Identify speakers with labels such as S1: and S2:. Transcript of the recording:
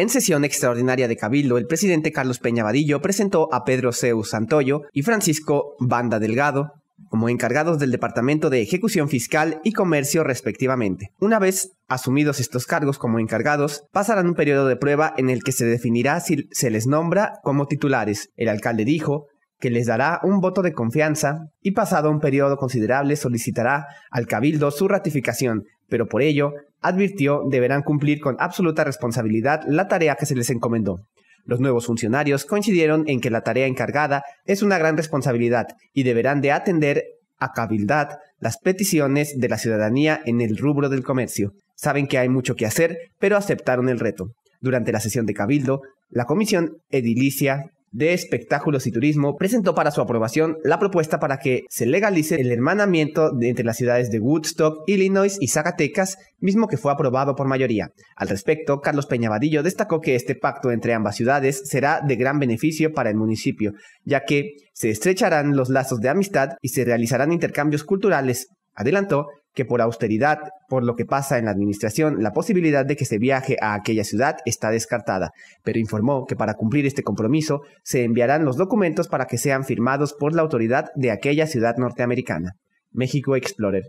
S1: En sesión extraordinaria de Cabildo, el presidente Carlos Peña Vadillo presentó a Pedro Zeus Santoyo y Francisco Banda Delgado como encargados del Departamento de Ejecución Fiscal y Comercio respectivamente. Una vez asumidos estos cargos como encargados, pasarán un periodo de prueba en el que se definirá si se les nombra como titulares. El alcalde dijo que les dará un voto de confianza y pasado un periodo considerable solicitará al Cabildo su ratificación, pero por ello, advirtió, deberán cumplir con absoluta responsabilidad la tarea que se les encomendó. Los nuevos funcionarios coincidieron en que la tarea encargada es una gran responsabilidad y deberán de atender a cabildad las peticiones de la ciudadanía en el rubro del comercio. Saben que hay mucho que hacer, pero aceptaron el reto. Durante la sesión de Cabildo, la Comisión Edilicia de Espectáculos y Turismo presentó para su aprobación la propuesta para que se legalice el hermanamiento entre las ciudades de Woodstock, Illinois y Zacatecas, mismo que fue aprobado por mayoría. Al respecto, Carlos Peñavadillo destacó que este pacto entre ambas ciudades será de gran beneficio para el municipio, ya que se estrecharán los lazos de amistad y se realizarán intercambios culturales, adelantó que por austeridad, por lo que pasa en la administración, la posibilidad de que se viaje a aquella ciudad está descartada, pero informó que para cumplir este compromiso se enviarán los documentos para que sean firmados por la autoridad de aquella ciudad norteamericana. México Explorer.